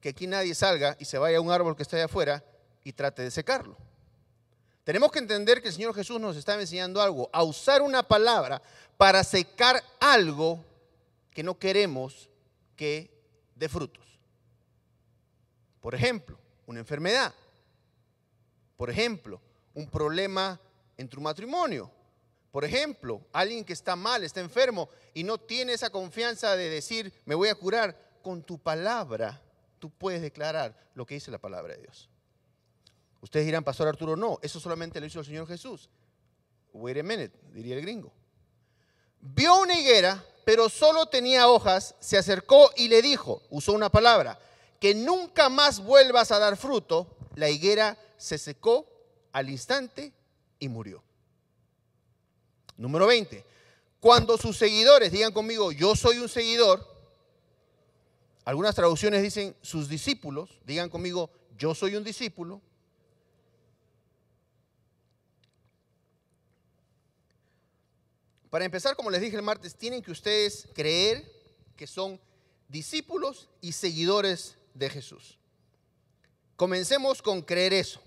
que aquí nadie salga y se vaya a un árbol que está allá afuera y trate de secarlo. Tenemos que entender que el Señor Jesús nos está enseñando algo, a usar una palabra para secar algo que no queremos que dé frutos. Por ejemplo, una enfermedad. Por ejemplo, un problema en tu matrimonio. Por ejemplo, alguien que está mal, está enfermo y no tiene esa confianza de decir, me voy a curar con tu palabra tú puedes declarar lo que dice la palabra de Dios. Ustedes dirán, Pastor Arturo, no, eso solamente lo hizo el Señor Jesús. Wait a minute, diría el gringo. Vio una higuera, pero solo tenía hojas, se acercó y le dijo, usó una palabra, que nunca más vuelvas a dar fruto. La higuera se secó al instante y murió. Número 20. Cuando sus seguidores digan conmigo, yo soy un seguidor, algunas traducciones dicen sus discípulos, digan conmigo, yo soy un discípulo. Para empezar, como les dije el martes, tienen que ustedes creer que son discípulos y seguidores de Jesús. Comencemos con creer eso.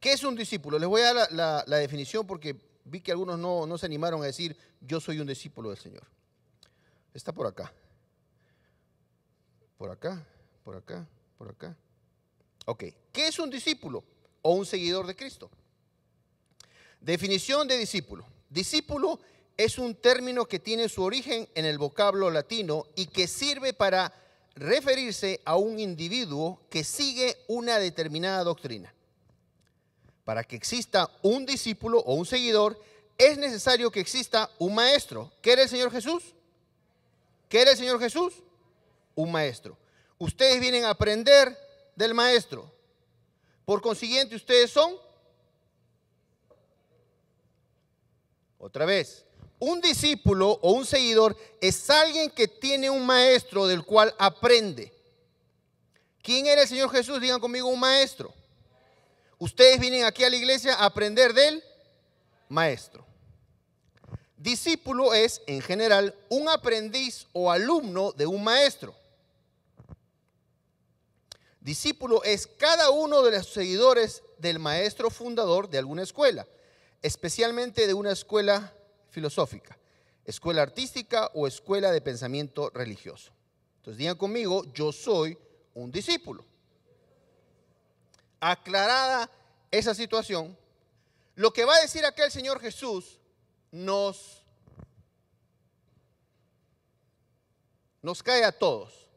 ¿Qué es un discípulo? Les voy a dar la, definición porque vi que algunos no, no se animaron a decir, yo soy un discípulo del Señor. Está por acá por acá, por acá, por acá. Ok, ¿qué es un discípulo o un seguidor de Cristo? Definición de discípulo. Discípulo es un término que tiene su origen en el vocablo latino y que sirve para referirse a un individuo que sigue una determinada doctrina. Para que exista un discípulo o un seguidor, es necesario que exista un maestro. ¿Qué era el Señor Jesús? ¿Qué era el Señor Jesús? un maestro. Ustedes vienen a aprender del maestro. Por consiguiente, ustedes son, otra vez, un discípulo o un seguidor es alguien que tiene un maestro del cual aprende. ¿Quién era el Señor Jesús? Digan conmigo, un maestro. Ustedes vienen aquí a la iglesia a aprender del maestro. Discípulo es, en general, un aprendiz o alumno de un maestro. Discípulo es cada uno de los seguidores del maestro fundador de alguna escuela, especialmente de una escuela filosófica, escuela artística o escuela de pensamiento religioso. Entonces digan conmigo, yo soy un discípulo. Aclarada esa situación, lo que va a decir acá el Señor Jesús nos, nos cae a todos.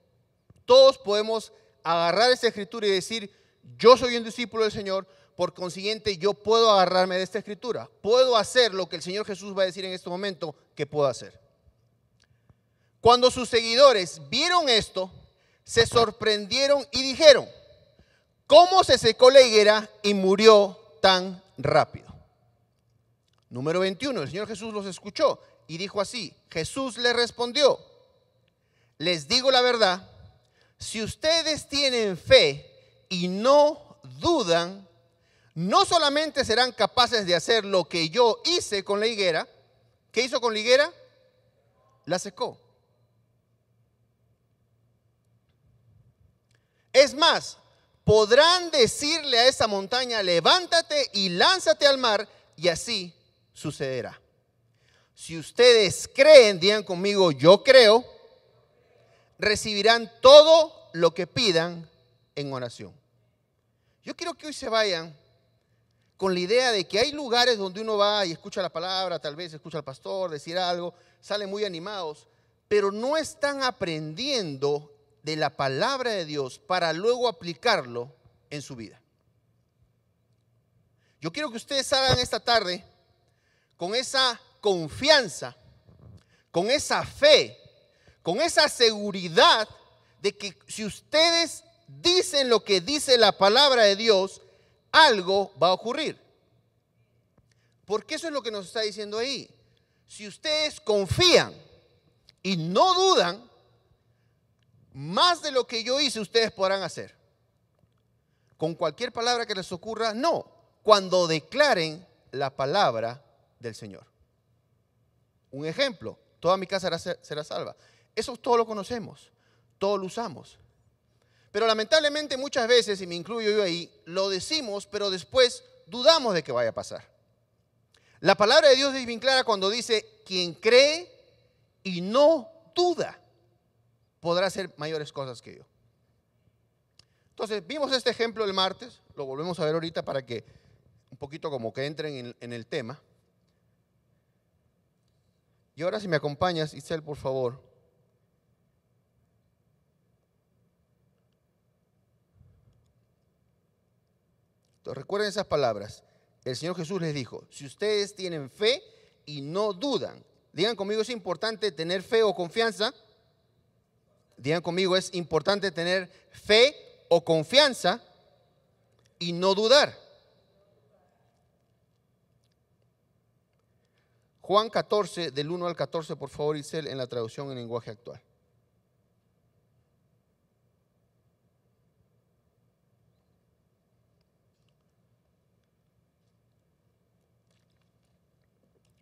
Todos podemos agarrar esta escritura y decir, yo soy un discípulo del Señor, por consiguiente yo puedo agarrarme de esta escritura, puedo hacer lo que el Señor Jesús va a decir en este momento que puedo hacer. Cuando sus seguidores vieron esto, se sorprendieron y dijeron, ¿cómo se secó la higuera y murió tan rápido? Número 21, el Señor Jesús los escuchó y dijo así, Jesús le respondió, les digo la verdad, si ustedes tienen fe y no dudan, no solamente serán capaces de hacer lo que yo hice con la higuera, ¿qué hizo con la higuera? La secó. Es más, podrán decirle a esa montaña, levántate y lánzate al mar, y así sucederá. Si ustedes creen, digan conmigo, yo creo, recibirán todo lo que pidan en oración. Yo quiero que hoy se vayan con la idea de que hay lugares donde uno va y escucha la palabra, tal vez escucha al pastor decir algo, salen muy animados, pero no están aprendiendo de la palabra de Dios para luego aplicarlo en su vida. Yo quiero que ustedes salgan esta tarde con esa confianza, con esa fe con esa seguridad de que si ustedes dicen lo que dice la palabra de Dios, algo va a ocurrir. Porque eso es lo que nos está diciendo ahí. Si ustedes confían y no dudan, más de lo que yo hice ustedes podrán hacer. Con cualquier palabra que les ocurra, no, cuando declaren la palabra del Señor. Un ejemplo, toda mi casa será, salva. Eso todo lo conocemos, todo lo usamos. Pero lamentablemente muchas veces, y me incluyo yo ahí, lo decimos, pero después dudamos de que vaya a pasar. La palabra de Dios es bien clara cuando dice, quien cree y no duda, podrá hacer mayores cosas que yo. Entonces, vimos este ejemplo el martes, lo volvemos a ver ahorita para que un poquito como que entren en, el tema. Y ahora si me acompañas, Isel, por favor. recuerden esas palabras. El Señor Jesús les dijo, si ustedes tienen fe y no dudan, digan conmigo, es importante tener fe o confianza. Digan conmigo, es importante tener fe o confianza y no dudar. Juan 14, del 1 al 14, por favor, Isel, en la traducción en lenguaje actual.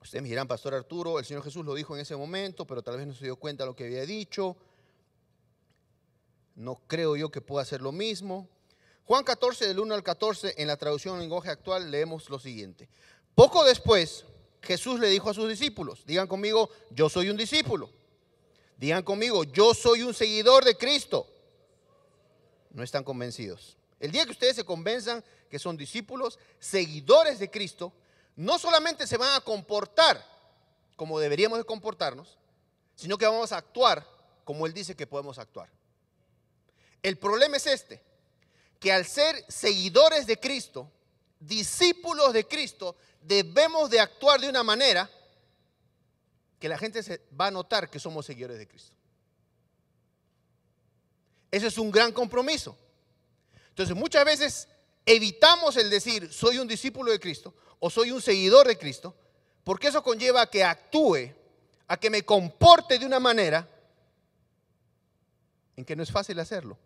Ustedes me dirán, Pastor Arturo, el Señor Jesús lo dijo en ese momento, pero tal vez no se dio cuenta de lo que había dicho. No creo yo que pueda hacer lo mismo. Juan 14, del 1 al 14, en la traducción en lenguaje actual, leemos lo siguiente. Poco después, Jesús le dijo a sus discípulos, digan conmigo, yo soy un discípulo. Digan conmigo, yo soy un seguidor de Cristo. No están convencidos. El día que ustedes se convenzan que son discípulos, seguidores de Cristo, no solamente se van a comportar como deberíamos de comportarnos, sino que vamos a actuar como Él dice que podemos actuar. El problema es este, que al ser seguidores de Cristo, discípulos de Cristo, debemos de actuar de una manera que la gente se va a notar que somos seguidores de Cristo. Ese es un gran compromiso. Entonces muchas veces evitamos el decir, soy un discípulo de Cristo, o soy un seguidor de Cristo, porque eso conlleva a que actúe, a que me comporte de una manera en que no es fácil hacerlo,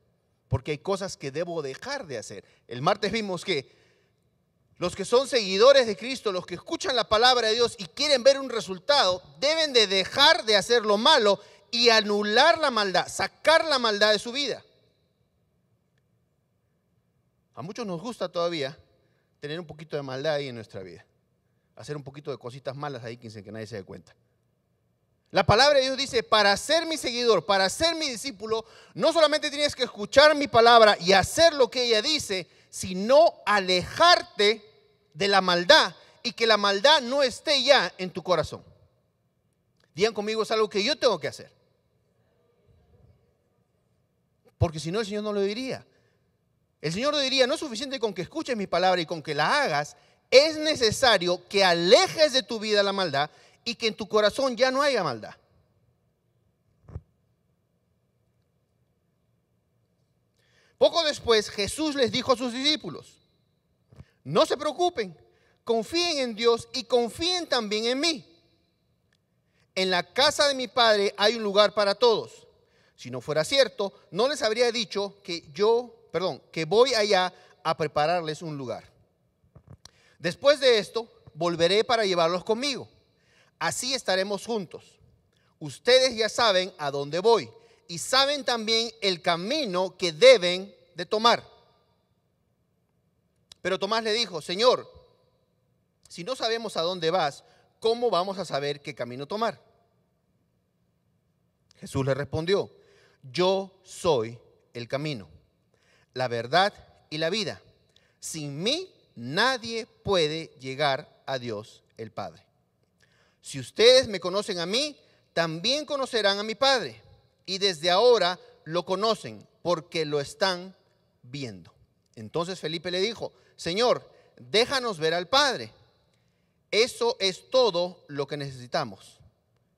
porque hay cosas que debo dejar de hacer. El martes vimos que los que son seguidores de Cristo, los que escuchan la palabra de Dios y quieren ver un resultado, deben de dejar de hacer lo malo y anular la maldad, sacar la maldad de su vida. A muchos nos gusta todavía tener un poquito de maldad ahí en nuestra vida. Hacer un poquito de cositas malas ahí que nadie se dé cuenta. La palabra de Dios dice, para ser mi seguidor, para ser mi discípulo, no solamente tienes que escuchar mi palabra y hacer lo que ella dice, sino alejarte de la maldad y que la maldad no esté ya en tu corazón. Digan conmigo, es algo que yo tengo que hacer. Porque si no, el Señor no lo diría. El Señor diría, no es suficiente con que escuches mi palabra y con que la hagas, es necesario que alejes de tu vida la maldad y que en tu corazón ya no haya maldad. Poco después Jesús les dijo a sus discípulos, no se preocupen, confíen en Dios y confíen también en mí. En la casa de mi Padre hay un lugar para todos. Si no fuera cierto, no les habría dicho que yo perdón, que voy allá a prepararles un lugar. Después de esto, volveré para llevarlos conmigo. Así estaremos juntos. Ustedes ya saben a dónde voy y saben también el camino que deben de tomar. Pero Tomás le dijo, Señor, si no sabemos a dónde vas, ¿cómo vamos a saber qué camino tomar? Jesús le respondió, yo soy el camino la verdad y la vida. Sin mí nadie puede llegar a Dios el Padre. Si ustedes me conocen a mí, también conocerán a mi Padre. Y desde ahora lo conocen porque lo están viendo. Entonces Felipe le dijo, Señor, déjanos ver al Padre. Eso es todo lo que necesitamos.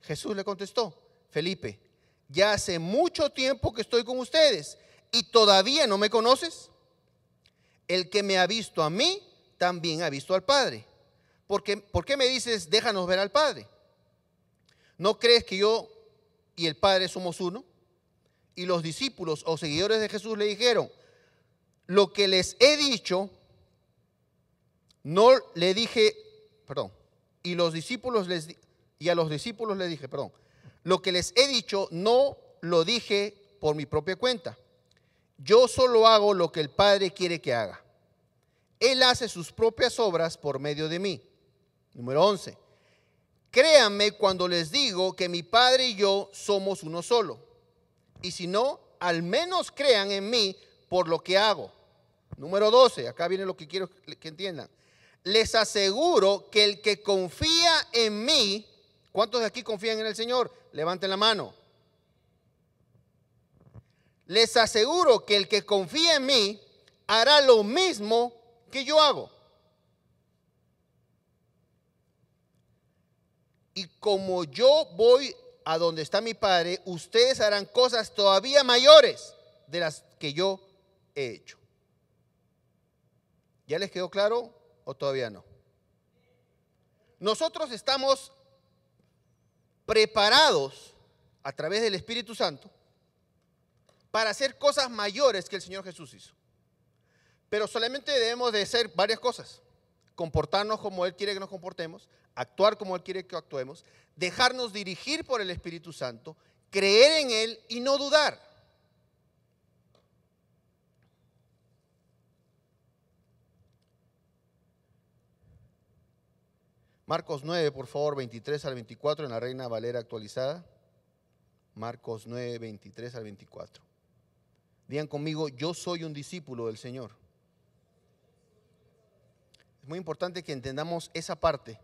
Jesús le contestó, Felipe, ya hace mucho tiempo que estoy con ustedes y todavía no me conoces? El que me ha visto a mí, también ha visto al Padre. ¿Por qué, ¿Por qué me dices, déjanos ver al Padre? ¿No crees que yo y el Padre somos uno? Y los discípulos o seguidores de Jesús le dijeron, lo que les he dicho, no le dije, perdón, y los discípulos les y a los discípulos le dije, perdón, lo que les he dicho no lo dije por mi propia cuenta, yo solo hago lo que el Padre quiere que haga. Él hace sus propias obras por medio de mí. Número 11. Créanme cuando les digo que mi Padre y yo somos uno solo. Y si no, al menos crean en mí por lo que hago. Número 12. Acá viene lo que quiero que entiendan. Les aseguro que el que confía en mí, ¿cuántos de aquí confían en el Señor? Levanten la mano. Les aseguro que el que confía en mí hará lo mismo que yo hago. Y como yo voy a donde está mi Padre, ustedes harán cosas todavía mayores de las que yo he hecho. ¿Ya les quedó claro o todavía no? Nosotros estamos preparados a través del Espíritu Santo para hacer cosas mayores que el Señor Jesús hizo. Pero solamente debemos de hacer varias cosas. Comportarnos como Él quiere que nos comportemos, actuar como Él quiere que actuemos, dejarnos dirigir por el Espíritu Santo, creer en Él y no dudar. Marcos 9, por favor, 23 al 24 en la Reina Valera actualizada. Marcos 9, 23 al 24. Digan conmigo, yo soy un discípulo del Señor. Es muy importante que entendamos esa parte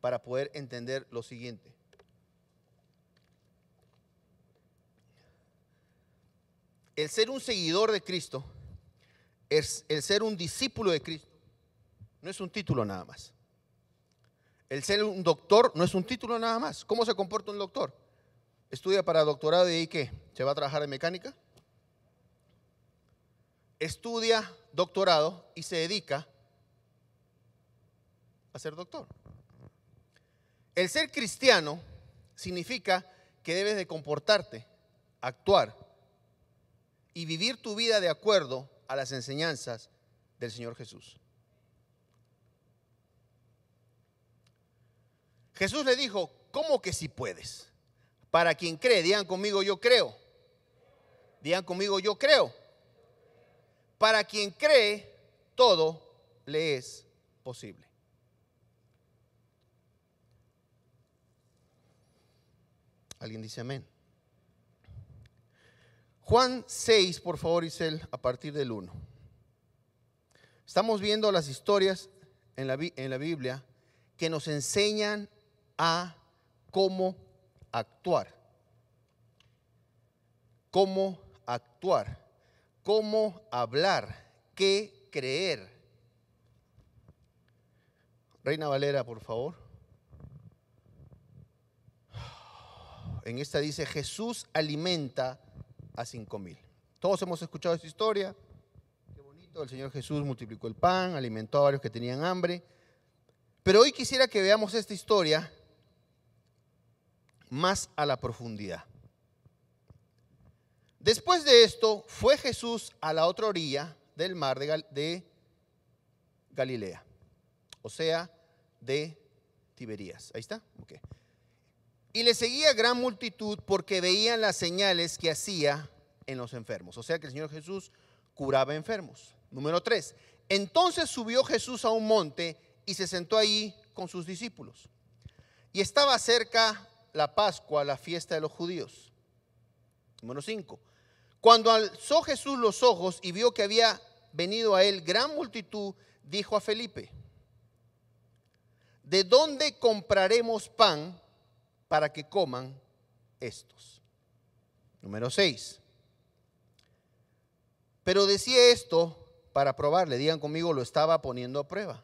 para poder entender lo siguiente. El ser un seguidor de Cristo, es el ser un discípulo de Cristo, no es un título nada más. El ser un doctor no es un título nada más. ¿Cómo se comporta un doctor? Estudia para doctorado y qué? ¿Se va a trabajar en mecánica? estudia doctorado y se dedica a ser doctor. El ser cristiano significa que debes de comportarte, actuar y vivir tu vida de acuerdo a las enseñanzas del Señor Jesús. Jesús le dijo, ¿cómo que si puedes? Para quien cree, digan conmigo yo creo. Digan conmigo yo creo. Para quien cree, todo le es posible. Alguien dice amén. Juan 6, por favor, Isel, a partir del 1. Estamos viendo las historias en la, en la Biblia que nos enseñan a cómo actuar. Cómo actuar cómo hablar, qué creer. Reina Valera, por favor. En esta dice, Jesús alimenta a cinco mil. Todos hemos escuchado esta historia. Qué bonito, el Señor Jesús multiplicó el pan, alimentó a varios que tenían hambre. Pero hoy quisiera que veamos esta historia más a la profundidad. Después de esto, fue Jesús a la otra orilla del mar de, Galilea, o sea, de Tiberías. Ahí está. Y le seguía gran multitud porque veían las señales que hacía en los enfermos. O sea que el Señor Jesús curaba enfermos. Número tres. Entonces subió Jesús a un monte y se sentó ahí con sus discípulos. Y estaba cerca la Pascua, la fiesta de los judíos. Número cinco. Cuando alzó Jesús los ojos y vio que había venido a él gran multitud, dijo a Felipe, ¿de dónde compraremos pan para que coman estos? Número 6. Pero decía esto para probarle, digan conmigo, lo estaba poniendo a prueba.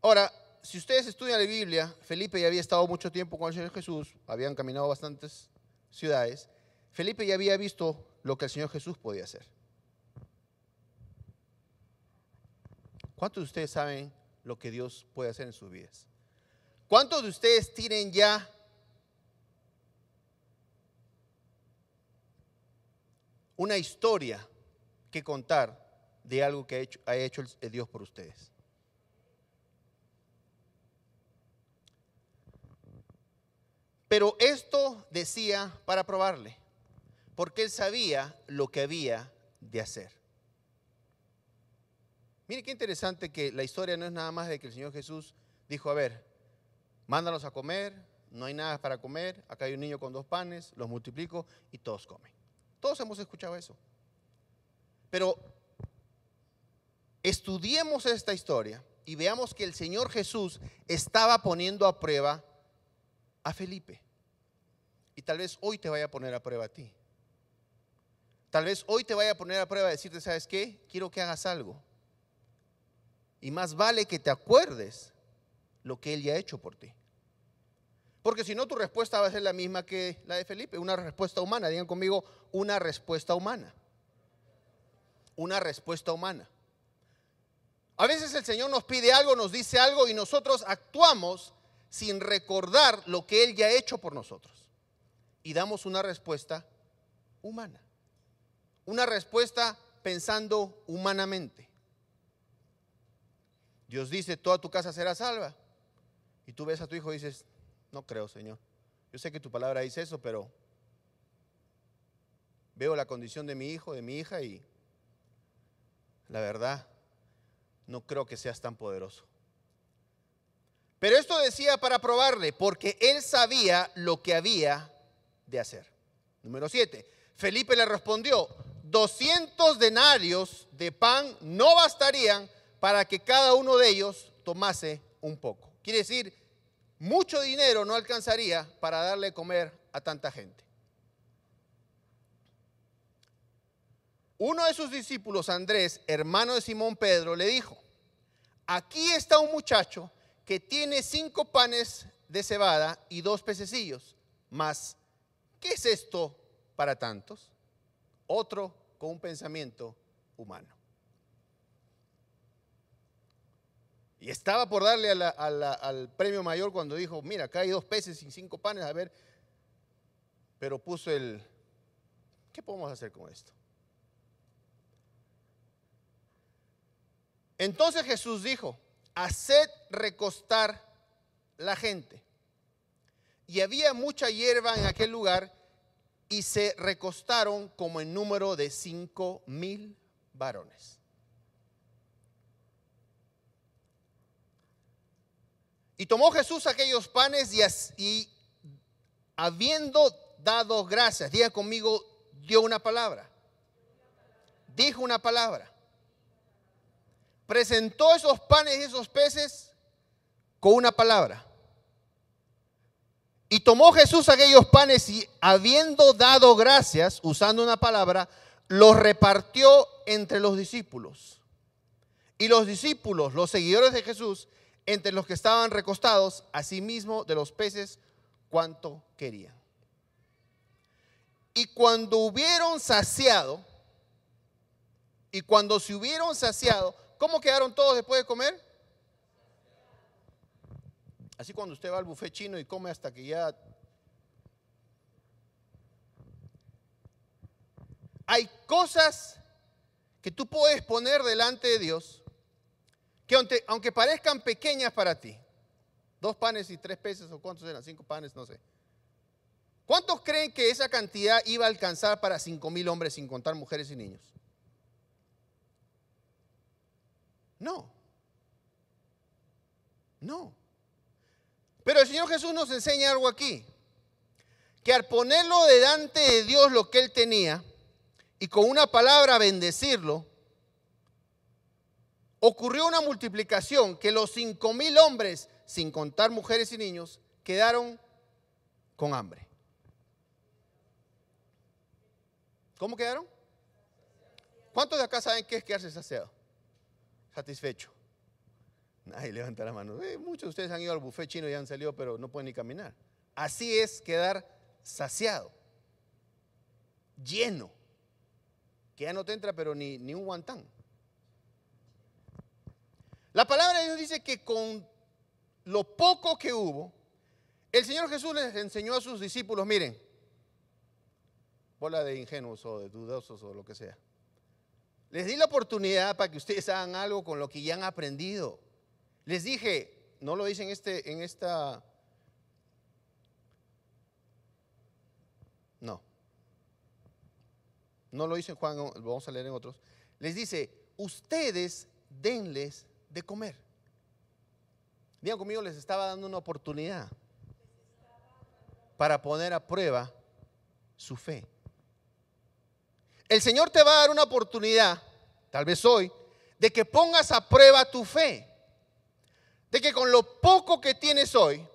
Ahora, si ustedes estudian la Biblia, Felipe ya había estado mucho tiempo con el Señor Jesús, habían caminado bastantes ciudades, Felipe ya había visto lo que el Señor Jesús podía hacer. ¿Cuántos de ustedes saben lo que Dios puede hacer en sus vidas? ¿Cuántos de ustedes tienen ya una historia que contar de algo que ha hecho, el Dios por ustedes? Pero esto decía para probarle porque él sabía lo que había de hacer. Mire qué interesante que la historia no es nada más de que el Señor Jesús dijo, a ver, mándalos a comer, no hay nada para comer, acá hay un niño con dos panes, los multiplico y todos comen. Todos hemos escuchado eso. Pero estudiemos esta historia y veamos que el Señor Jesús estaba poniendo a prueba a Felipe. Y tal vez hoy te vaya a poner a prueba a ti. Tal vez hoy te vaya a poner a prueba y decirte, ¿sabes qué? Quiero que hagas algo. Y más vale que te acuerdes lo que Él ya ha hecho por ti. Porque si no, tu respuesta va a ser la misma que la de Felipe, una respuesta humana. Digan conmigo, una respuesta humana. Una respuesta humana. A veces el Señor nos pide algo, nos dice algo y nosotros actuamos sin recordar lo que Él ya ha hecho por nosotros. Y damos una respuesta humana una respuesta pensando humanamente. Dios dice, toda tu casa será salva. Y tú ves a tu hijo y dices, no creo, Señor. Yo sé que tu palabra dice eso, pero veo la condición de mi hijo, de mi hija y la verdad, no creo que seas tan poderoso. Pero esto decía para probarle, porque él sabía lo que había de hacer. Número 7. Felipe le respondió, 200 denarios de pan no bastarían para que cada uno de ellos tomase un poco. Quiere decir, mucho dinero no alcanzaría para darle comer a tanta gente. Uno de sus discípulos, Andrés, hermano de Simón Pedro, le dijo, aquí está un muchacho que tiene cinco panes de cebada y dos pececillos, mas, ¿qué es esto para tantos? otro con un pensamiento humano. Y estaba por darle al premio mayor cuando dijo, mira, acá hay dos peces y cinco panes, a ver, pero puso el, ¿qué podemos hacer con esto? Entonces Jesús dijo, haced recostar la gente. Y había mucha hierba en aquel lugar y se recostaron como en número de cinco mil varones. Y tomó Jesús aquellos panes y, y habiendo dado gracias, diga conmigo, dio una palabra. Dijo una palabra. Presentó esos panes y esos peces con una palabra. Y tomó Jesús aquellos panes y habiendo dado gracias, usando una palabra, los repartió entre los discípulos. Y los discípulos, los seguidores de Jesús, entre los que estaban recostados, asimismo de los peces, cuanto querían. Y cuando hubieron saciado, y cuando se hubieron saciado, ¿cómo quedaron todos después de comer? Así cuando usted va al buffet chino y come hasta que ya... Hay cosas que tú puedes poner delante de Dios que aunque, aunque parezcan pequeñas para ti, dos panes y tres peces o cuántos eran, cinco panes, no sé. ¿Cuántos creen que esa cantidad iba a alcanzar para cinco mil hombres sin contar mujeres y niños? No. No. Pero el Señor Jesús nos enseña algo aquí, que al ponerlo delante de Dios lo que él tenía y con una palabra bendecirlo, ocurrió una multiplicación que los cinco mil hombres, sin contar mujeres y niños, quedaron con hambre. ¿Cómo quedaron? ¿Cuántos de acá saben qué es quedarse saciado? Satisfecho. Nadie levanta la mano. Eh, muchos de ustedes han ido al buffet chino y han salido, pero no pueden ni caminar. Así es quedar saciado, lleno, que ya no te entra, pero ni, ni un guantán. La palabra de Dios dice que con lo poco que hubo, el Señor Jesús les enseñó a sus discípulos, miren, bola de ingenuos o de dudosos o lo que sea. Les di la oportunidad para que ustedes hagan algo con lo que ya han aprendido. Les dije, no lo dice en, este, en esta... No. No lo dice en Juan, vamos a leer en otros. Les dice, ustedes denles de comer. Digan conmigo, les estaba dando una oportunidad para poner a prueba su fe. El Señor te va a dar una oportunidad, tal vez hoy, de que pongas a prueba tu fe de que con lo poco que tienes hoy,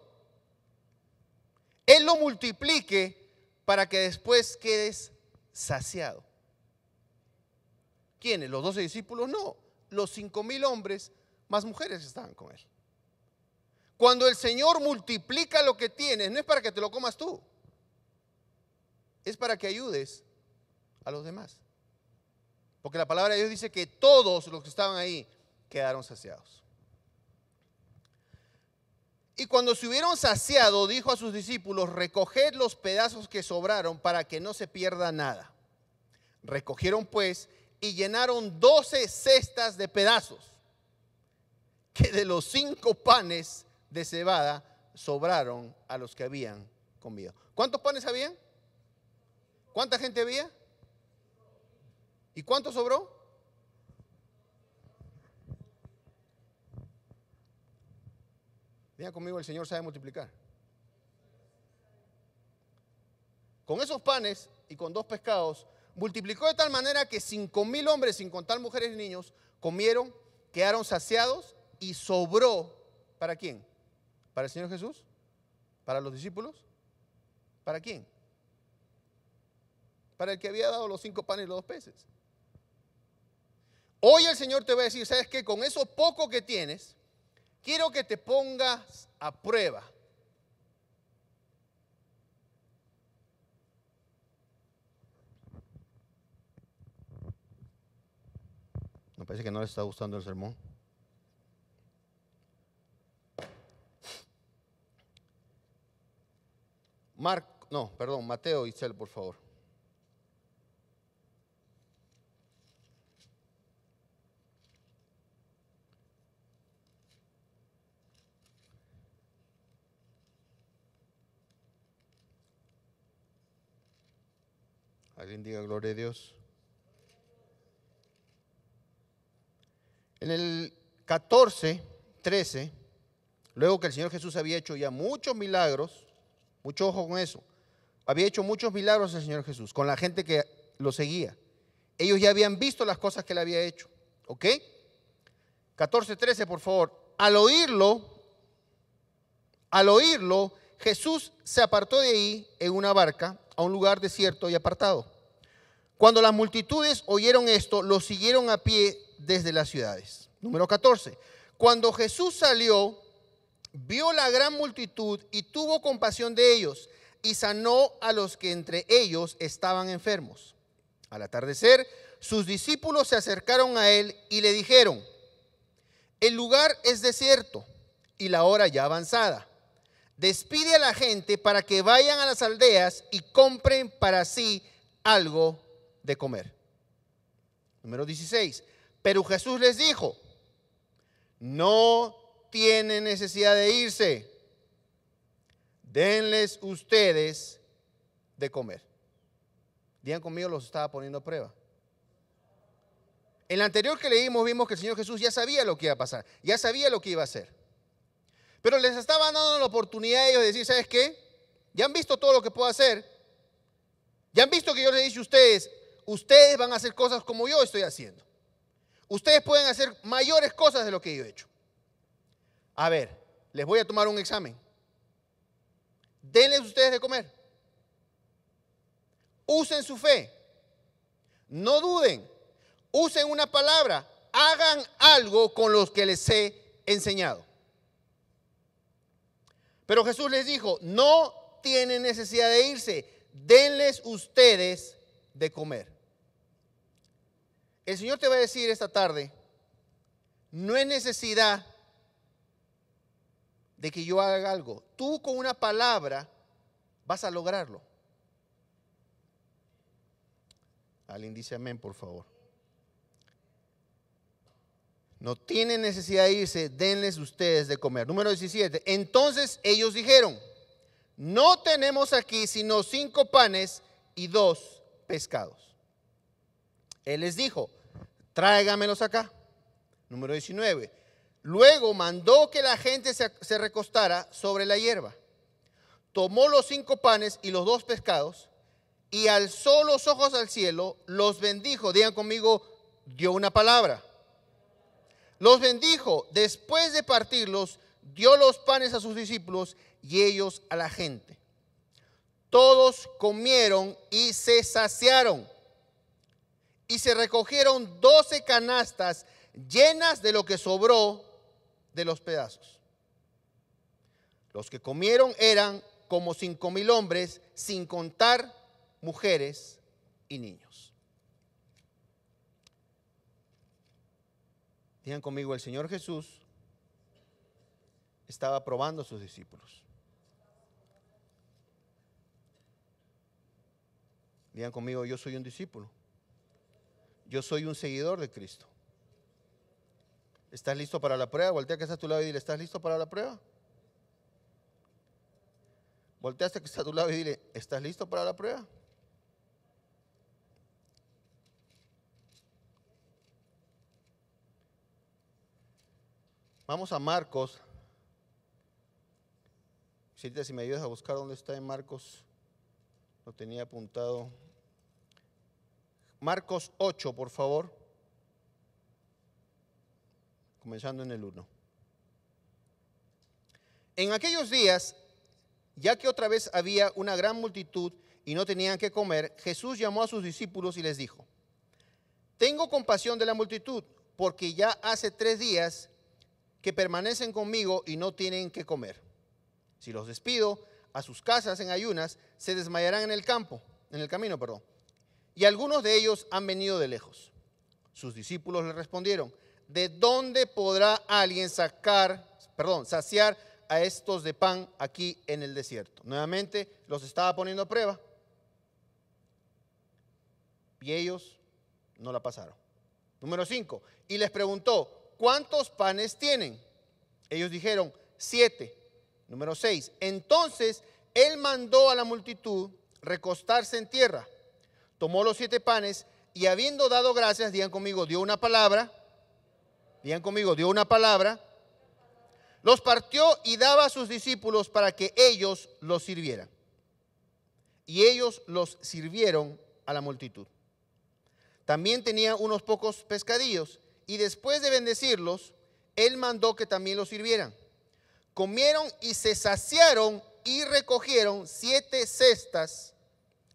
Él lo multiplique para que después quedes saciado. ¿Quiénes? ¿Los doce discípulos? No, los cinco mil hombres más mujeres estaban con Él. Cuando el Señor multiplica lo que tienes, no es para que te lo comas tú, es para que ayudes a los demás. Porque la palabra de Dios dice que todos los que estaban ahí quedaron saciados. Y cuando se hubieron saciado, dijo a sus discípulos, recoged los pedazos que sobraron para que no se pierda nada. Recogieron pues y llenaron doce cestas de pedazos, que de los cinco panes de cebada sobraron a los que habían comido. ¿Cuántos panes habían? ¿Cuánta gente había? ¿Y cuánto sobró? Venga conmigo, el Señor sabe multiplicar. Con esos panes y con dos pescados, multiplicó de tal manera que cinco mil hombres, sin contar mujeres y niños, comieron, quedaron saciados y sobró. ¿Para quién? ¿Para el Señor Jesús? ¿Para los discípulos? ¿Para quién? Para el que había dado los cinco panes y los dos peces. Hoy el Señor te va a decir, ¿sabes qué? Con eso poco que tienes, quiero que te pongas a prueba. No parece que no le está gustando el sermón. Marco, no, perdón, Mateo y Cel, por favor. Alguien diga gloria a Dios. En el 14, 13, luego que el Señor Jesús había hecho ya muchos milagros, mucho ojo con eso, había hecho muchos milagros el Señor Jesús con la gente que lo seguía. Ellos ya habían visto las cosas que él había hecho. ¿Ok? 14, 13, por favor. Al oírlo, al oírlo, Jesús se apartó de ahí en una barca a un lugar desierto y apartado. Cuando las multitudes oyeron esto, lo siguieron a pie desde las ciudades. Número 14. Cuando Jesús salió, vio la gran multitud y tuvo compasión de ellos y sanó a los que entre ellos estaban enfermos. Al atardecer, sus discípulos se acercaron a él y le dijeron, el lugar es desierto y la hora ya avanzada despide a la gente para que vayan a las aldeas y compren para sí algo de comer. Número 16. Pero Jesús les dijo, no tienen necesidad de irse, denles ustedes de comer. Digan conmigo, los estaba poniendo a prueba. En la anterior que leímos vimos que el Señor Jesús ya sabía lo que iba a pasar, ya sabía lo que iba a hacer. Pero les estaba dando la oportunidad a ellos de decir, ¿sabes qué? Ya han visto todo lo que puedo hacer. Ya han visto que yo les dije a ustedes, ustedes van a hacer cosas como yo estoy haciendo. Ustedes pueden hacer mayores cosas de lo que yo he hecho. A ver, les voy a tomar un examen. Denles ustedes de comer. Usen su fe. No duden. Usen una palabra. Hagan algo con los que les he enseñado. Pero Jesús les dijo, no tienen necesidad de irse, denles ustedes de comer. El Señor te va a decir esta tarde, no hay necesidad de que yo haga algo. Tú con una palabra vas a lograrlo. Alguien dice amén, por favor no tienen necesidad de irse, denles ustedes de comer. Número 17. Entonces ellos dijeron, no tenemos aquí sino cinco panes y dos pescados. Él les dijo, tráigamelos acá. Número 19. Luego mandó que la gente se, recostara sobre la hierba. Tomó los cinco panes y los dos pescados y alzó los ojos al cielo, los bendijo. Digan conmigo, dio una palabra los bendijo. Después de partirlos, dio los panes a sus discípulos y ellos a la gente. Todos comieron y se saciaron. Y se recogieron doce canastas llenas de lo que sobró de los pedazos. Los que comieron eran como cinco mil hombres, sin contar mujeres y niños. Digan conmigo, el Señor Jesús estaba probando a sus discípulos. Digan conmigo, yo soy un discípulo. Yo soy un seguidor de Cristo. ¿Estás listo para la prueba? Voltea que está a tu lado y dile, ¿estás listo para la prueba? Voltea que está a tu lado y dile, ¿estás listo para la prueba? Vamos a Marcos. Si me ayudas a buscar dónde está en Marcos, lo tenía apuntado. Marcos 8, por favor. Comenzando en el 1. En aquellos días, ya que otra vez había una gran multitud y no tenían que comer, Jesús llamó a sus discípulos y les dijo, tengo compasión de la multitud, porque ya hace tres días que permanecen conmigo y no tienen que comer. Si los despido a sus casas en ayunas, se desmayarán en el campo, en el camino, perdón. Y algunos de ellos han venido de lejos. Sus discípulos le respondieron, ¿de dónde podrá alguien sacar, perdón, saciar a estos de pan aquí en el desierto? Nuevamente los estaba poniendo a prueba. Y ellos no la pasaron. Número 5. Y les preguntó, ¿cuántos panes tienen? Ellos dijeron, siete. Número seis. Entonces él mandó a la multitud recostarse en tierra. Tomó los siete panes y habiendo dado gracias, digan conmigo, dio una palabra. Digan conmigo, dio una palabra. Los partió y daba a sus discípulos para que ellos los sirvieran. Y ellos los sirvieron a la multitud. También tenía unos pocos pescadillos y después de bendecirlos, él mandó que también los sirvieran. Comieron y se saciaron y recogieron siete cestas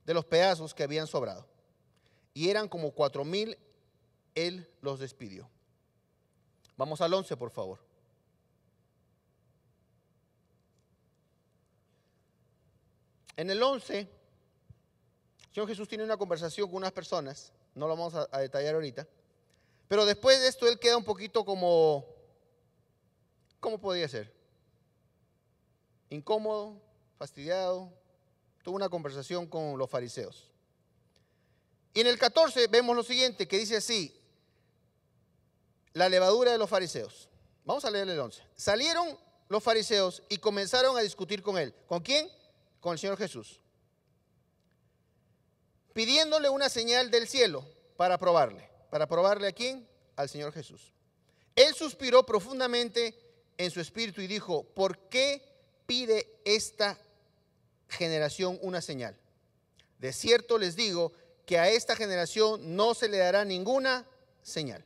de los pedazos que habían sobrado. Y eran como cuatro mil. Él los despidió. Vamos al once, por favor. En el 11, Señor Jesús tiene una conversación con unas personas, no lo vamos a detallar ahorita, pero después de esto él queda un poquito como, ¿cómo podía ser? Incómodo, fastidiado. Tuvo una conversación con los fariseos. Y en el 14 vemos lo siguiente, que dice así, la levadura de los fariseos. Vamos a leer el 11. Salieron los fariseos y comenzaron a discutir con él. ¿Con quién? Con el Señor Jesús. Pidiéndole una señal del cielo para probarle. ¿Para probarle a quién? Al Señor Jesús. Él suspiró profundamente en su espíritu y dijo, ¿por qué pide esta generación una señal? De cierto les digo que a esta generación no se le dará ninguna señal.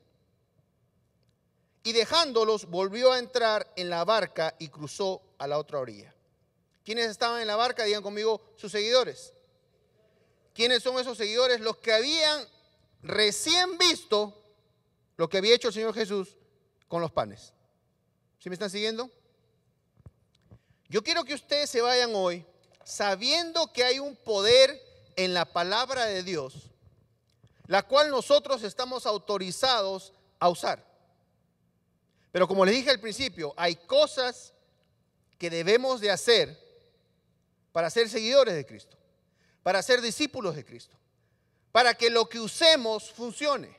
Y dejándolos, volvió a entrar en la barca y cruzó a la otra orilla. ¿Quiénes estaban en la barca? Digan conmigo, sus seguidores. ¿Quiénes son esos seguidores? Los que habían recién visto lo que había hecho el Señor Jesús con los panes. ¿Sí me están siguiendo? Yo quiero que ustedes se vayan hoy sabiendo que hay un poder en la palabra de Dios, la cual nosotros estamos autorizados a usar. Pero como les dije al principio, hay cosas que debemos de hacer para ser seguidores de Cristo, para ser discípulos de Cristo para que lo que usemos funcione.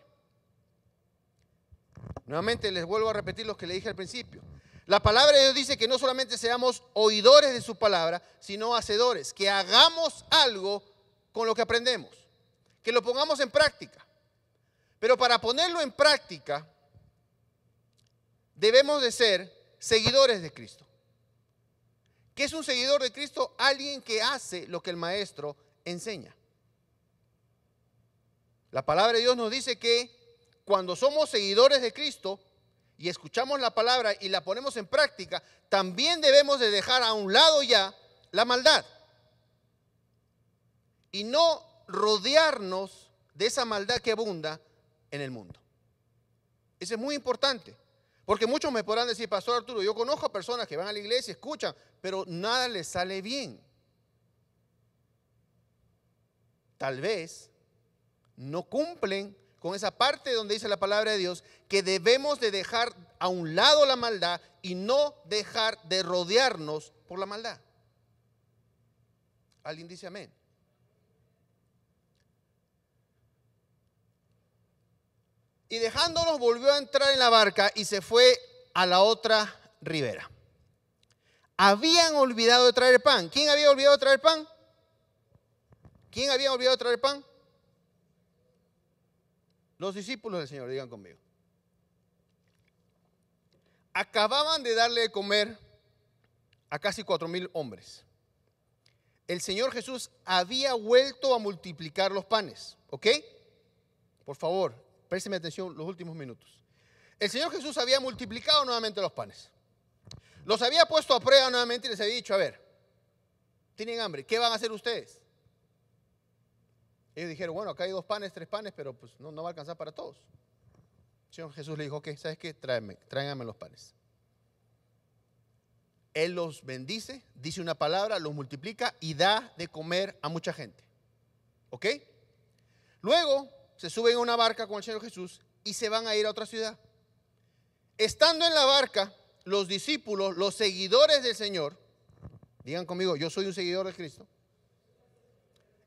Nuevamente les vuelvo a repetir lo que le dije al principio. La palabra de Dios dice que no solamente seamos oidores de su palabra, sino hacedores, que hagamos algo con lo que aprendemos, que lo pongamos en práctica. Pero para ponerlo en práctica, debemos de ser seguidores de Cristo. ¿Qué es un seguidor de Cristo? Alguien que hace lo que el maestro enseña. La palabra de Dios nos dice que cuando somos seguidores de Cristo y escuchamos la palabra y la ponemos en práctica, también debemos de dejar a un lado ya la maldad. Y no rodearnos de esa maldad que abunda en el mundo. Eso es muy importante. Porque muchos me podrán decir, Pastor Arturo, yo conozco a personas que van a la iglesia, escuchan, pero nada les sale bien. Tal vez no cumplen con esa parte donde dice la palabra de Dios, que debemos de dejar a un lado la maldad y no dejar de rodearnos por la maldad. ¿Alguien dice amén? Y dejándonos volvió a entrar en la barca y se fue a la otra ribera. Habían olvidado de traer pan. ¿Quién había olvidado de traer pan? ¿Quién había olvidado de traer pan? Los discípulos del Señor, digan conmigo. Acababan de darle de comer a casi cuatro mil hombres. El Señor Jesús había vuelto a multiplicar los panes, ¿ok? Por favor, présteme atención los últimos minutos. El Señor Jesús había multiplicado nuevamente los panes. Los había puesto a prueba nuevamente y les había dicho, a ver, tienen hambre, ¿qué van a hacer ustedes? Ellos dijeron, bueno, acá hay dos panes, tres panes, pero pues no, va a alcanzar para todos. El Señor Jesús le dijo, ok, ¿sabes qué? Tráeme, tráigame los panes. Él los bendice, dice una palabra, los multiplica y da de comer a mucha gente. ¿Ok? Luego se suben a una barca con el Señor Jesús y se van a ir a otra ciudad. Estando en la barca, los discípulos, los seguidores del Señor, digan conmigo, yo soy un seguidor de Cristo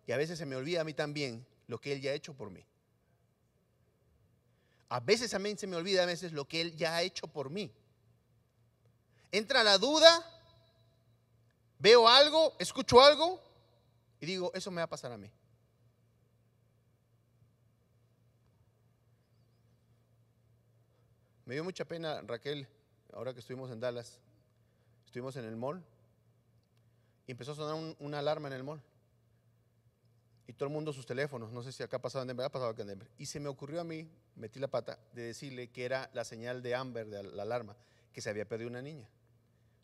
y a veces se me olvida a mí también lo que Él ya ha hecho por mí. A veces a mí se me olvida a veces lo que Él ya ha hecho por mí. Entra la duda, veo algo, escucho algo y digo, eso me va a pasar a mí. Me dio mucha pena, Raquel, ahora que estuvimos en Dallas, estuvimos en el mall y empezó a sonar una alarma en el mall y todo el mundo sus teléfonos. No sé si acá ha pasado en Denver, ha pasado acá en Denver. Y se me ocurrió a mí, metí la pata, de decirle que era la señal de Amber, de la alarma, que se había perdido una niña.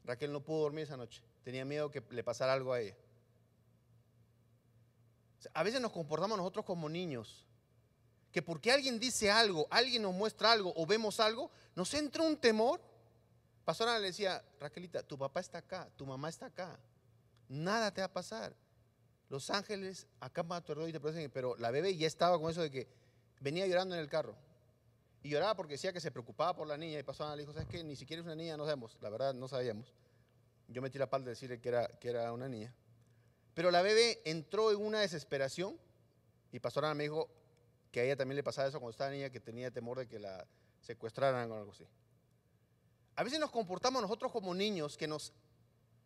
Raquel no pudo dormir esa noche. Tenía miedo que le pasara algo a ella. a veces nos comportamos nosotros como niños. Que porque alguien dice algo, alguien nos muestra algo o vemos algo, nos entra un temor. Pastora le decía, Raquelita, tu papá está acá, tu mamá está acá. Nada te va a pasar los Ángeles acá más tu y te Pero la bebé ya estaba con eso de que venía llorando en el carro. Y lloraba porque decía que se preocupaba por la niña y pasó le dijo, ¿sabes que Ni siquiera es una niña, no sabemos. La verdad, no sabíamos. Yo metí la pal de decirle que era, que era una niña. Pero la bebé entró en una desesperación y a me dijo que a ella también le pasaba eso cuando estaba niña, que tenía temor de que la secuestraran o algo así. A veces nos comportamos nosotros como niños que nos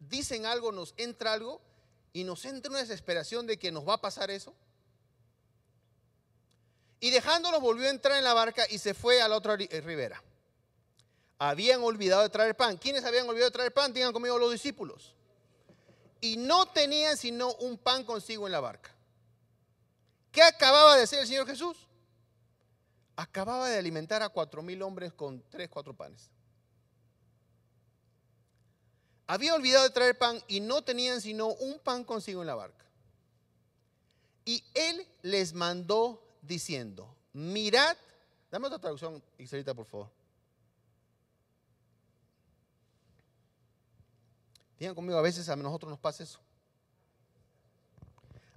dicen algo, nos entra algo y nos entra una desesperación de que nos va a pasar eso. Y dejándolo volvió a entrar en la barca y se fue a la otra eh, ribera. Habían olvidado de traer pan. ¿Quiénes habían olvidado de traer pan? Digan conmigo los discípulos. Y no tenían sino un pan consigo en la barca. ¿Qué acababa de hacer el Señor Jesús? Acababa de alimentar a cuatro mil hombres con tres, cuatro panes había olvidado de traer pan y no tenían sino un pan consigo en la barca. Y él les mandó diciendo, mirad, dame otra traducción, Iselita, por favor. Digan conmigo, a veces a nosotros nos pasa eso.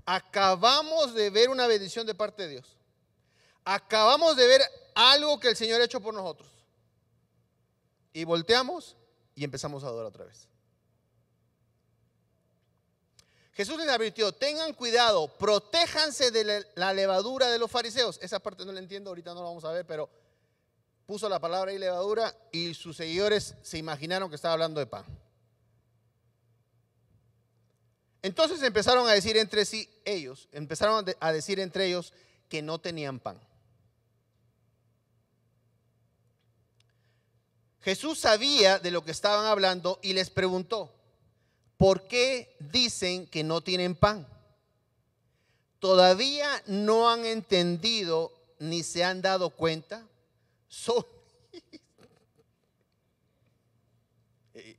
Acabamos de ver una bendición de parte de Dios. Acabamos de ver algo que el Señor ha hecho por nosotros. Y volteamos y empezamos a adorar otra vez. Jesús les advirtió, tengan cuidado, protéjanse de la levadura de los fariseos. Esa parte no la entiendo, ahorita no la vamos a ver, pero puso la palabra ahí levadura y sus seguidores se imaginaron que estaba hablando de pan. Entonces empezaron a decir entre sí ellos, empezaron a decir entre ellos que no tenían pan. Jesús sabía de lo que estaban hablando y les preguntó, ¿por qué dicen que no tienen pan? ¿Todavía no han entendido ni se han dado cuenta? Son...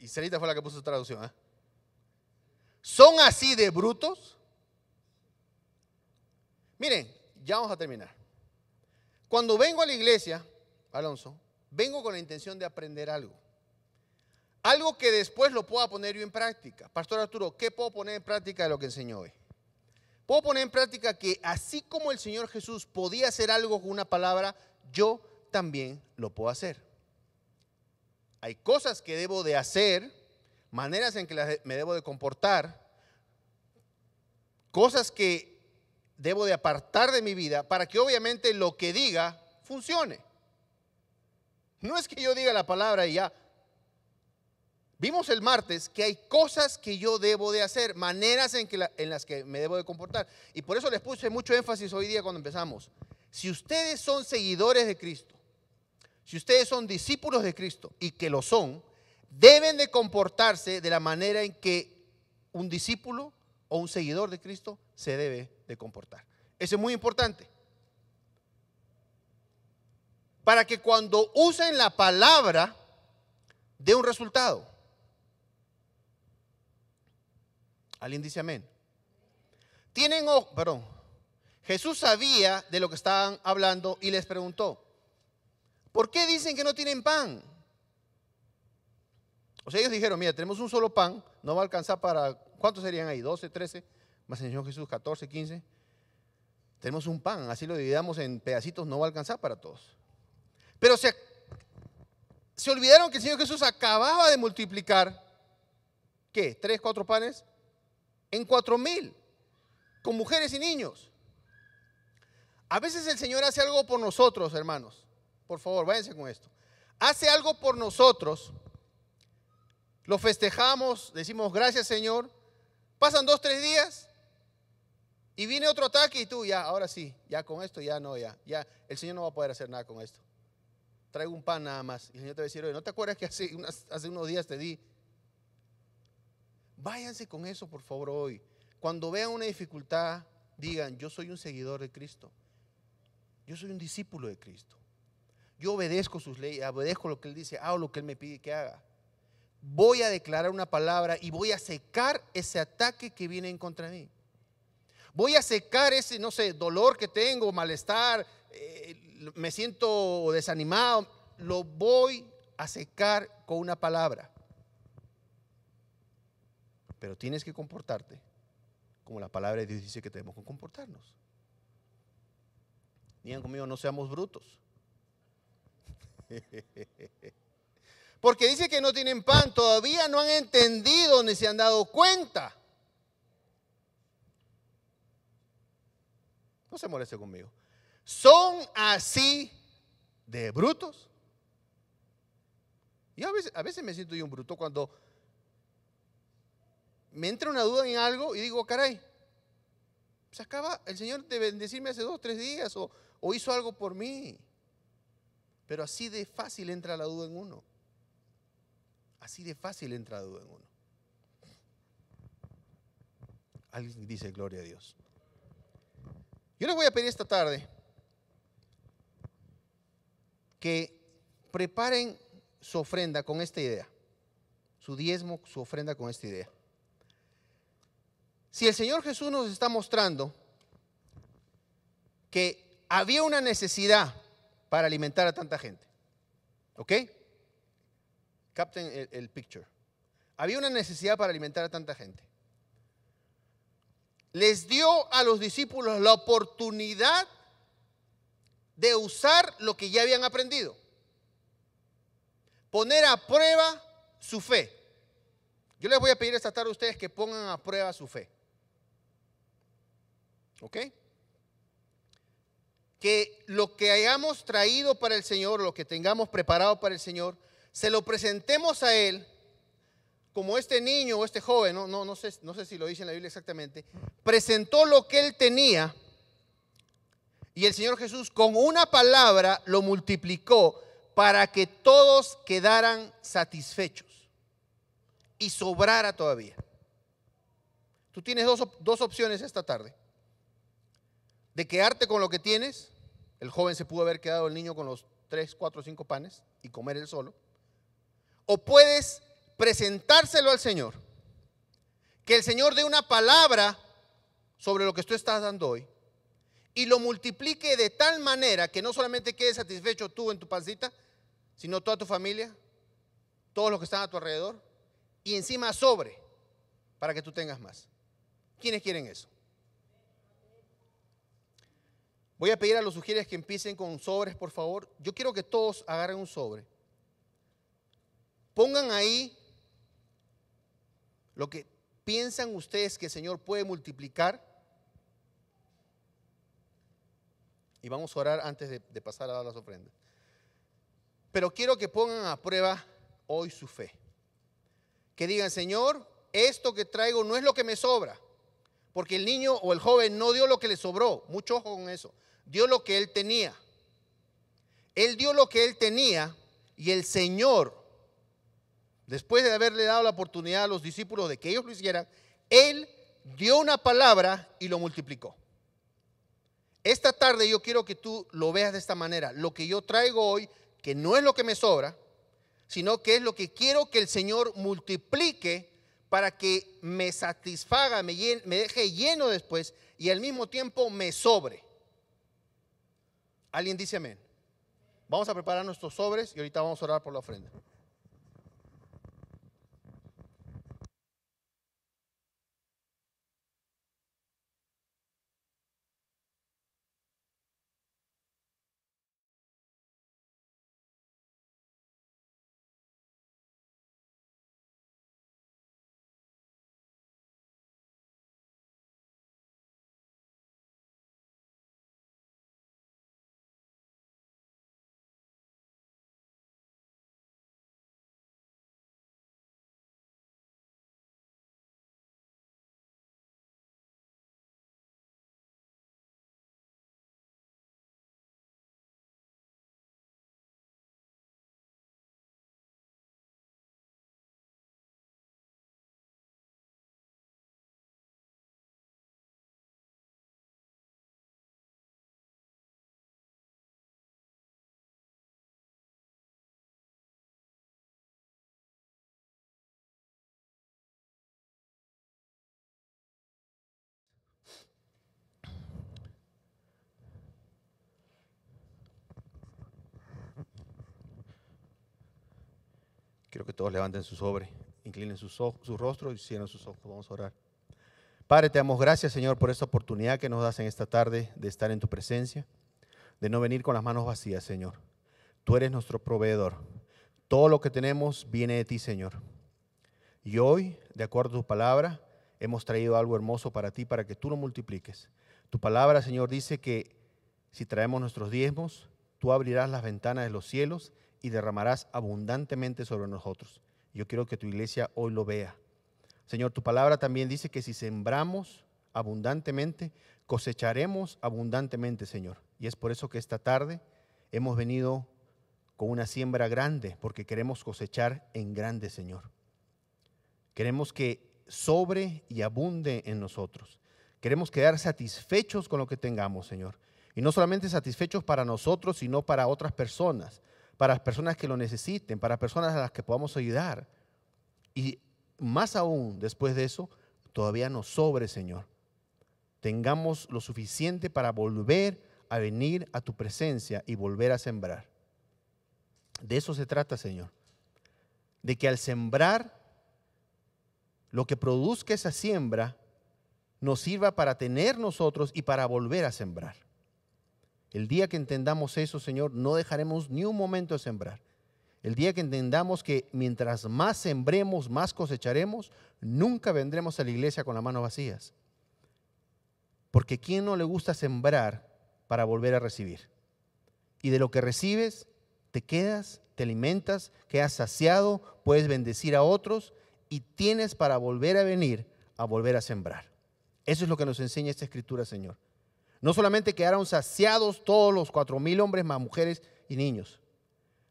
y Celita fue la que puso traducción. ¿eh? ¿Son así de brutos? Miren, ya vamos a terminar. Cuando vengo a la iglesia, Alonso, vengo con la intención de aprender algo. Algo que después lo pueda poner yo en práctica. Pastor Arturo, ¿qué puedo poner en práctica de lo que enseñó hoy? Puedo poner en práctica que así como el Señor Jesús podía hacer algo con una palabra, yo también lo puedo hacer. Hay cosas que debo de hacer, maneras en que me debo de comportar, cosas que debo de apartar de mi vida para que obviamente lo que diga funcione. No es que yo diga la palabra y ya, Vimos el martes que hay cosas que yo debo de hacer, maneras en, que en las que me debo de comportar. Y por eso les puse mucho énfasis hoy día cuando empezamos. Si ustedes son seguidores de Cristo, si ustedes son discípulos de Cristo y que lo son, deben de comportarse de la manera en que un discípulo o un seguidor de Cristo se debe de comportar. Eso es muy importante. Para que cuando usen la palabra, dé un resultado. ¿Alguien dice amén? Tienen, oh, perdón, Jesús sabía de lo que estaban hablando y les preguntó, ¿por qué dicen que no tienen pan? O sea, ellos dijeron, mira, tenemos un solo pan, no va a alcanzar para, ¿cuántos serían ahí? 12, 13, más el Señor Jesús 14, 15. Tenemos un pan, así lo dividamos en pedacitos, no va a alcanzar para todos. Pero se, se olvidaron que el Señor Jesús acababa de multiplicar, ¿qué? ¿Tres, cuatro panes? en cuatro mil, con mujeres y niños. A veces el Señor hace algo por nosotros, hermanos. Por favor, váyanse con esto. Hace algo por nosotros. Lo festejamos, decimos gracias Señor. Pasan dos, tres días y viene otro ataque y tú ya, ahora sí, ya con esto, ya no, ya, ya. El Señor no va a poder hacer nada con esto. Traigo un pan nada más. Y el Señor te va a decir, oye, ¿no te acuerdas que hace, hace unos días te di Váyanse con eso, por favor, hoy. Cuando vean una dificultad, digan, yo soy un seguidor de Cristo. Yo soy un discípulo de Cristo. Yo obedezco sus leyes, obedezco lo que Él dice, hago lo que Él me pide que haga. Voy a declarar una palabra y voy a secar ese ataque que viene en contra mí. Voy a secar ese, no sé, dolor que tengo, malestar, eh, me siento desanimado. Lo voy a secar con una palabra. Pero tienes que comportarte como la palabra de Dios dice que tenemos que comportarnos. Digan conmigo, no seamos brutos. Porque dice que no tienen pan, todavía no han entendido ni se han dado cuenta. No se moleste conmigo. Son así de brutos. Yo a veces, a veces me siento yo un bruto cuando me entra una duda en algo y digo, caray, se acaba el Señor de bendecirme hace dos, tres días o, o hizo algo por mí. Pero así de fácil entra la duda en uno. Así de fácil entra la duda en uno. Alguien dice gloria a Dios. Yo les voy a pedir esta tarde que preparen su ofrenda con esta idea. Su diezmo, su ofrenda con esta idea. Si el Señor Jesús nos está mostrando que había una necesidad para alimentar a tanta gente, ¿ok? Capten el, el picture. Había una necesidad para alimentar a tanta gente. Les dio a los discípulos la oportunidad de usar lo que ya habían aprendido. Poner a prueba su fe. Yo les voy a pedir esta tarde a ustedes que pongan a prueba su fe. ¿Ok? Que lo que hayamos traído para el Señor, lo que tengamos preparado para el Señor, se lo presentemos a Él como este niño o este joven, no, no, no, sé, no sé si lo dice en la Biblia exactamente, presentó lo que él tenía y el Señor Jesús con una palabra lo multiplicó para que todos quedaran satisfechos y sobrara todavía. Tú tienes dos opciones esta tarde de quedarte con lo que tienes, el joven se pudo haber quedado el niño con los tres, cuatro, cinco panes y comer él solo. O puedes presentárselo al Señor. Que el Señor dé una palabra sobre lo que tú estás dando hoy y lo multiplique de tal manera que no solamente quede satisfecho tú en tu pancita, sino toda tu familia, todos los que están a tu alrededor y encima sobre para que tú tengas más. ¿Quiénes quieren eso? Voy a pedir a los sugieres que empiecen con sobres, por favor. Yo quiero que todos agarren un sobre. Pongan ahí lo que piensan ustedes que el Señor puede multiplicar. Y vamos a orar antes de, de pasar a dar las ofrendas. Pero quiero que pongan a prueba hoy su fe. Que digan, Señor, esto que traigo no es lo que me sobra. Porque el niño o el joven no dio lo que le sobró. Mucho ojo con eso dio lo que él tenía. Él dio lo que él tenía y el Señor, después de haberle dado la oportunidad a los discípulos de que ellos lo hicieran, él dio una palabra y lo multiplicó. Esta tarde yo quiero que tú lo veas de esta manera. Lo que yo traigo hoy, que no es lo que me sobra, sino que es lo que quiero que el Señor multiplique para que me satisfaga, me, me deje lleno después y al mismo tiempo me sobre. ¿Alguien dice amén? Vamos a preparar nuestros sobres y ahorita vamos a orar por la ofrenda. Quiero que todos levanten su sobre, inclinen sus, su rostro y cierren sus ojos. Vamos a orar. Padre, te damos gracias, Señor, por esta oportunidad que nos das en esta tarde de estar en tu presencia, de no venir con las manos vacías, Señor. Tú eres nuestro proveedor. Todo lo que tenemos viene de ti, Señor. Y hoy, de acuerdo a tu palabra, hemos traído algo hermoso para ti, para que tú lo multipliques. Tu palabra, Señor, dice que si traemos nuestros diezmos, tú abrirás las ventanas de los cielos y derramarás abundantemente sobre nosotros. Yo quiero que tu iglesia hoy lo vea. Señor, tu palabra también dice que si sembramos abundantemente, cosecharemos abundantemente, Señor. Y es por eso que esta tarde hemos venido con una siembra grande, porque queremos cosechar en grande, Señor. Queremos que sobre y abunde en nosotros. Queremos quedar satisfechos con lo que tengamos, Señor. Y no solamente satisfechos para nosotros, sino para otras personas para las personas que lo necesiten, para personas a las que podamos ayudar. Y más aún, después de eso, todavía nos sobre, Señor. Tengamos lo suficiente para volver a venir a tu presencia y volver a sembrar. De eso se trata, Señor. De que al sembrar, lo que produzca esa siembra nos sirva para tener nosotros y para volver a sembrar. El día que entendamos eso, Señor, no dejaremos ni un momento de sembrar. El día que entendamos que mientras más sembremos, más cosecharemos, nunca vendremos a la iglesia con las manos vacías. Porque ¿quién no le gusta sembrar para volver a recibir? Y de lo que recibes, te quedas, te alimentas, quedas saciado, puedes bendecir a otros y tienes para volver a venir a volver a sembrar. Eso es lo que nos enseña esta escritura, Señor. No solamente quedaron saciados todos los cuatro mil hombres, más mujeres y niños,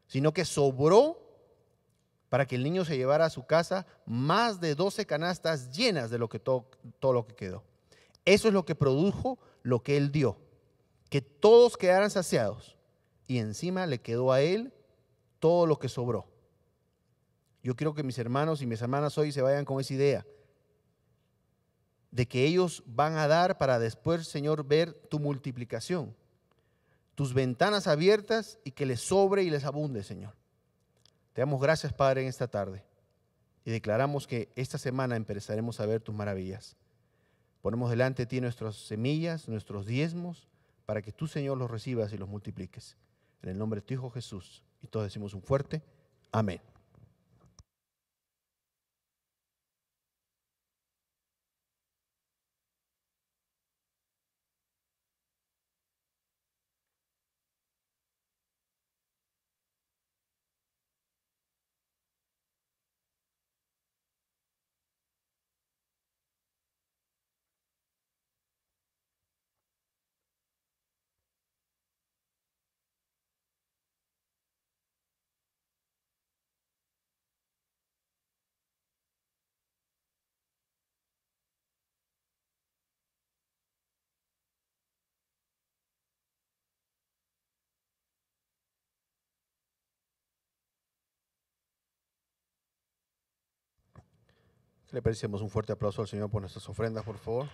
sino que sobró para que el niño se llevara a su casa más de 12 canastas llenas de lo que todo lo que quedó. Eso es lo que produjo lo que él dio, que todos quedaran saciados y encima le quedó a él todo lo que sobró. Yo quiero que mis hermanos y mis hermanas hoy se vayan con esa idea de que ellos van a dar para después, Señor, ver tu multiplicación, tus ventanas abiertas y que les sobre y les abunde, Señor. Te damos gracias, Padre, en esta tarde y declaramos que esta semana empezaremos a ver tus maravillas. Ponemos delante de ti nuestras semillas, nuestros diezmos, para que tú, Señor, los recibas y los multipliques. En el nombre de tu Hijo Jesús. Y todos decimos un fuerte amén. Le pedimos un fuerte aplauso al Señor por nuestras ofrendas, por favor.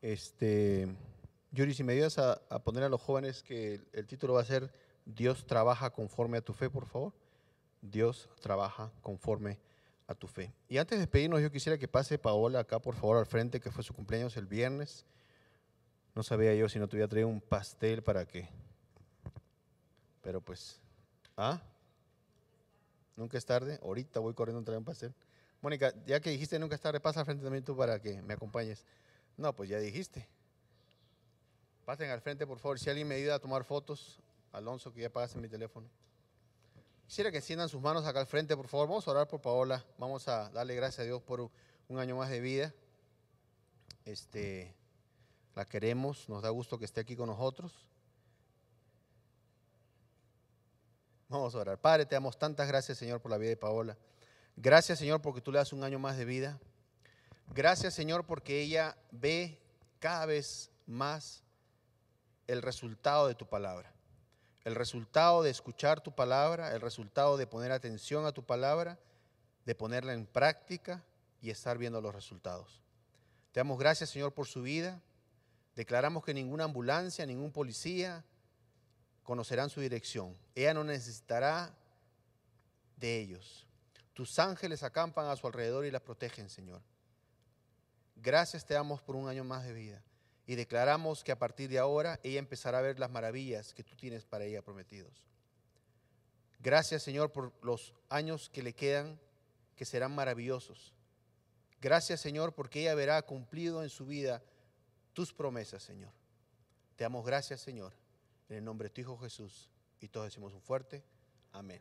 Este, Yuri, si me ayudas a, poner a los jóvenes que el, el título va a ser Dios trabaja conforme a tu fe, por favor. Dios trabaja conforme a tu fe. Y antes de despedirnos, yo quisiera que pase Paola acá, por favor, al frente, que fue su cumpleaños el viernes. No sabía yo si no te hubiera traído un pastel para que pero pues, ¿ah? Nunca es tarde. Ahorita voy corriendo a traer un hacer Mónica, ya que dijiste nunca es tarde, pasa al frente también tú para que me acompañes. No, pues ya dijiste. Pasen al frente, por favor. Si alguien me ayuda a tomar fotos, Alonso, que ya pagaste mi teléfono. Quisiera que enciendan sus manos acá al frente, por favor. Vamos a orar por Paola. Vamos a darle gracias a Dios por un año más de vida. Este, la queremos, nos da gusto que esté aquí con nosotros. Vamos a orar. Padre, te damos tantas gracias, Señor, por la vida de Paola. Gracias, Señor, porque tú le das un año más de vida. Gracias, Señor, porque ella ve cada vez más el resultado de tu palabra. El resultado de escuchar tu palabra, el resultado de poner atención a tu palabra, de ponerla en práctica y estar viendo los resultados. Te damos gracias, Señor, por su vida. Declaramos que ninguna ambulancia, ningún policía, conocerán su dirección. Ella no necesitará de ellos. Tus ángeles acampan a su alrededor y las protegen, Señor. Gracias te damos por un año más de vida. Y declaramos que a partir de ahora ella empezará a ver las maravillas que tú tienes para ella prometidos. Gracias, Señor, por los años que le quedan, que serán maravillosos. Gracias, Señor, porque ella verá cumplido en su vida tus promesas, Señor. Te damos gracias, Señor. En el nombre de tu Hijo Jesús. Y todos decimos un fuerte amén.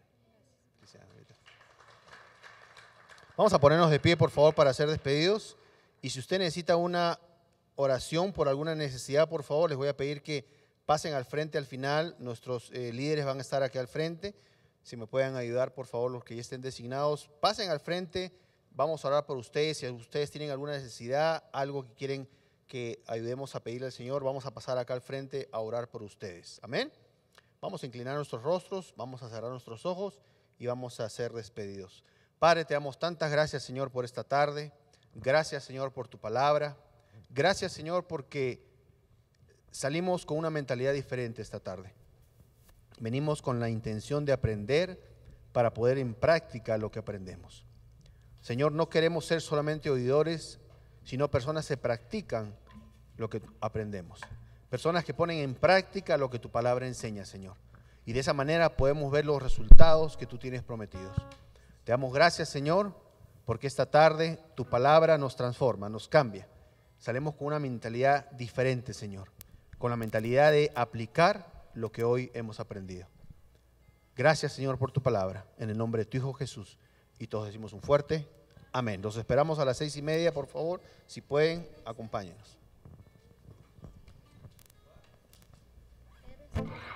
Vamos a ponernos de pie, por favor, para ser despedidos. Y si usted necesita una oración por alguna necesidad, por favor, les voy a pedir que pasen al frente al final. Nuestros eh, líderes van a estar aquí al frente. Si me pueden ayudar, por favor, los que ya estén designados, pasen al frente. Vamos a orar por ustedes. Si ustedes tienen alguna necesidad, algo que quieren que ayudemos a pedirle al Señor, vamos a pasar acá al frente a orar por ustedes. Amén. Vamos a inclinar nuestros rostros, vamos a cerrar nuestros ojos y vamos a ser despedidos. Padre, te damos tantas gracias, Señor, por esta tarde. Gracias, Señor, por tu palabra. Gracias, Señor, porque salimos con una mentalidad diferente esta tarde. Venimos con la intención de aprender para poder en práctica lo que aprendemos. Señor, no queremos ser solamente oidores, sino personas que practican lo que aprendemos. Personas que ponen en práctica lo que tu palabra enseña, Señor. Y de esa manera podemos ver los resultados que tú tienes prometidos. Te damos gracias, Señor, porque esta tarde tu palabra nos transforma, nos cambia. Salemos con una mentalidad diferente, Señor, con la mentalidad de aplicar lo que hoy hemos aprendido. Gracias, Señor, por tu palabra, en el nombre de tu Hijo Jesús. Y todos decimos un fuerte amén. Los esperamos a las seis y media, por favor. Si pueden, acompáñenos. Bye.